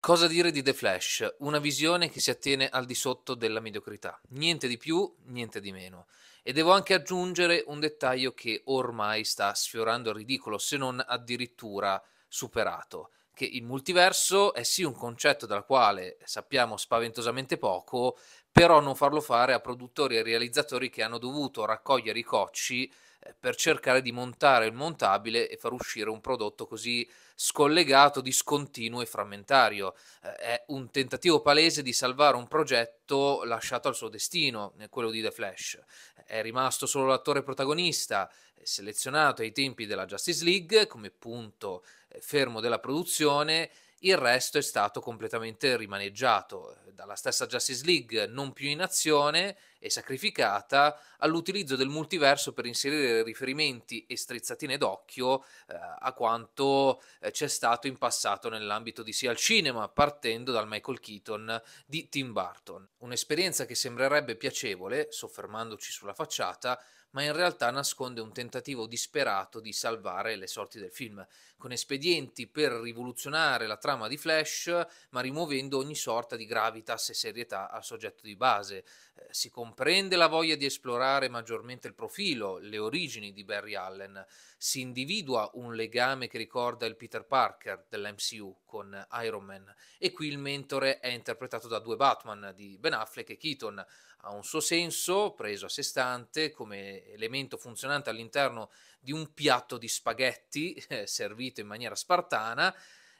Cosa dire di The Flash? Una visione che si attiene al di sotto della mediocrità. Niente di più, niente di meno. E devo anche aggiungere un dettaglio che ormai sta sfiorando il ridicolo, se non addirittura superato, che il multiverso è sì un concetto dal quale sappiamo spaventosamente poco, però non farlo fare a produttori e realizzatori che hanno dovuto raccogliere i cocci eh, per cercare di montare il montabile e far uscire un prodotto così scollegato, discontinuo e frammentario. Eh, è un tentativo palese di salvare un progetto lasciato al suo destino, eh, quello di The Flash. È rimasto solo l'attore protagonista, selezionato ai tempi della Justice League come punto fermo della produzione il resto è stato completamente rimaneggiato eh, dalla stessa Justice League, non più in azione e sacrificata all'utilizzo del multiverso per inserire riferimenti e strizzatine d'occhio eh, a quanto eh, c'è stato in passato nell'ambito di sia il cinema, partendo dal Michael Keaton di Tim Burton. Un'esperienza che sembrerebbe piacevole, soffermandoci sulla facciata, ma in realtà nasconde un tentativo disperato di salvare le sorti del film, con espedienti per rivoluzionare la trama di Flash, ma rimuovendo ogni sorta di gravitas e serietà al soggetto di base. Eh, si comprende la voglia di esplorare maggiormente il profilo, le origini di Barry Allen, si individua un legame che ricorda il Peter Parker dell'MCU con Iron Man e qui il mentore è interpretato da due Batman di Ben Affleck e Keaton. Ha un suo senso, preso a sé stante, come elemento funzionante all'interno di un piatto di spaghetti eh, servito in maniera spartana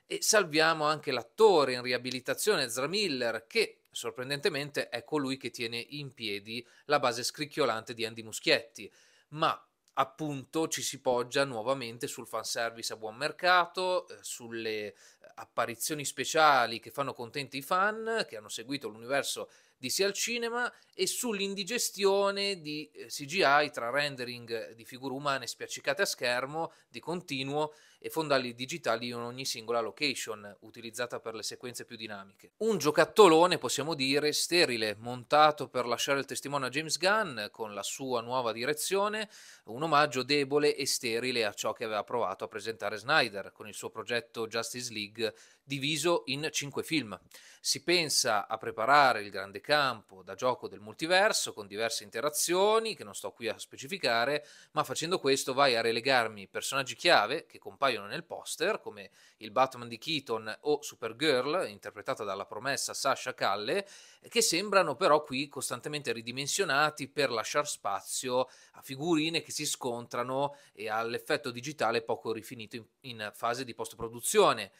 e salviamo anche l'attore in riabilitazione Zra Miller che sorprendentemente è colui che tiene in piedi la base scricchiolante di Andy Muschietti, ma appunto ci si poggia nuovamente sul fanservice a buon mercato, eh, sulle apparizioni speciali che fanno contenti i fan che hanno seguito l'universo di sia al cinema e sull'indigestione di eh, CGI tra rendering di figure umane spiaccicate a schermo di continuo e fondali digitali in ogni singola location utilizzata per le sequenze più dinamiche. Un giocattolone, possiamo dire, sterile, montato per lasciare il testimone a James Gunn con la sua nuova direzione, un omaggio debole e sterile a ciò che aveva provato a presentare Snyder con il suo progetto Justice League diviso in cinque film. Si pensa a preparare il grande campo da gioco del multiverso con diverse interazioni che non sto qui a specificare, ma facendo questo vai a relegarmi personaggi chiave che compaiono appaiono nel poster, come il Batman di Keaton o Supergirl, interpretata dalla promessa Sasha Calle, che sembrano però qui costantemente ridimensionati per lasciare spazio a figurine che si scontrano e all'effetto digitale poco rifinito in, in fase di post-produzione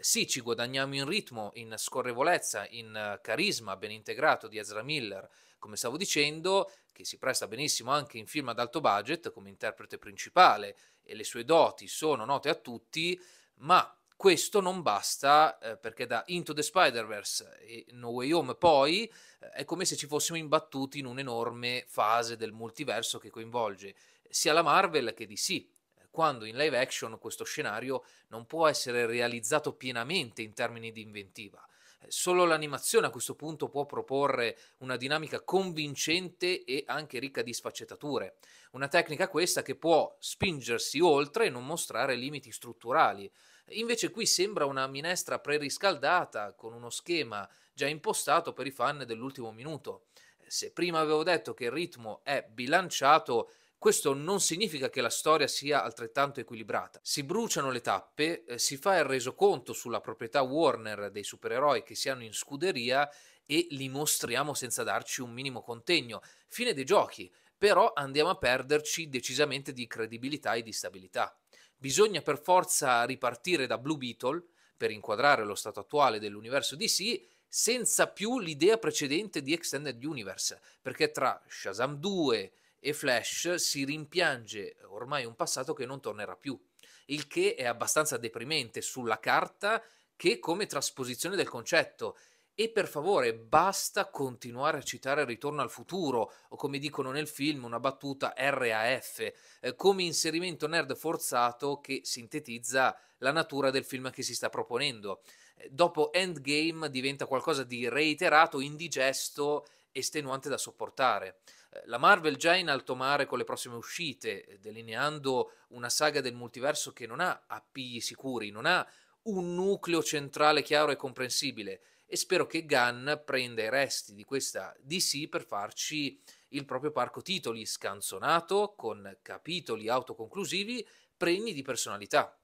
sì, ci guadagniamo in ritmo, in scorrevolezza, in eh, carisma ben integrato di Ezra Miller, come stavo dicendo, che si presta benissimo anche in film ad alto budget come interprete principale e le sue doti sono note a tutti, ma questo non basta eh, perché da Into the Spider-Verse e No Way Home poi eh, è come se ci fossimo imbattuti in un'enorme fase del multiverso che coinvolge sia la Marvel che DC quando in live action questo scenario non può essere realizzato pienamente in termini di inventiva. Eh, solo l'animazione a questo punto può proporre una dinamica convincente e anche ricca di sfaccettature. Una tecnica questa che può spingersi oltre e non mostrare limiti strutturali. Invece qui sembra una minestra preriscaldata con uno schema già impostato per i fan dell'ultimo minuto. Se prima avevo detto che il ritmo è bilanciato, questo non significa che la storia sia altrettanto equilibrata. Si bruciano le tappe, eh, si fa il resoconto sulla proprietà Warner dei supereroi che siano in scuderia e li mostriamo senza darci un minimo contegno. Fine dei giochi, però andiamo a perderci decisamente di credibilità e di stabilità. Bisogna per forza ripartire da Blue Beetle per inquadrare lo stato attuale dell'universo DC senza più l'idea precedente di Extended Universe, perché tra Shazam 2, e Flash si rimpiange ormai un passato che non tornerà più, il che è abbastanza deprimente sulla carta che come trasposizione del concetto. E per favore, basta continuare a citare Ritorno al futuro, o come dicono nel film, una battuta RAF, eh, come inserimento nerd forzato che sintetizza la natura del film che si sta proponendo. Eh, dopo Endgame diventa qualcosa di reiterato, indigesto, estenuante da sopportare la Marvel già in alto mare con le prossime uscite, delineando una saga del multiverso che non ha appigli sicuri, non ha un nucleo centrale chiaro e comprensibile e spero che Gunn prenda i resti di questa DC per farci il proprio parco titoli scanzonato con capitoli autoconclusivi pregni di personalità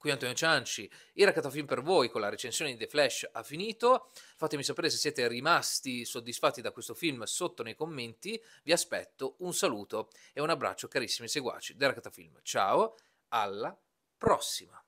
qui Antonio Cianci, il Raccatafilm per voi con la recensione di The Flash ha finito, fatemi sapere se siete rimasti soddisfatti da questo film sotto nei commenti, vi aspetto un saluto e un abbraccio carissimi seguaci del Raccatafilm, ciao, alla prossima!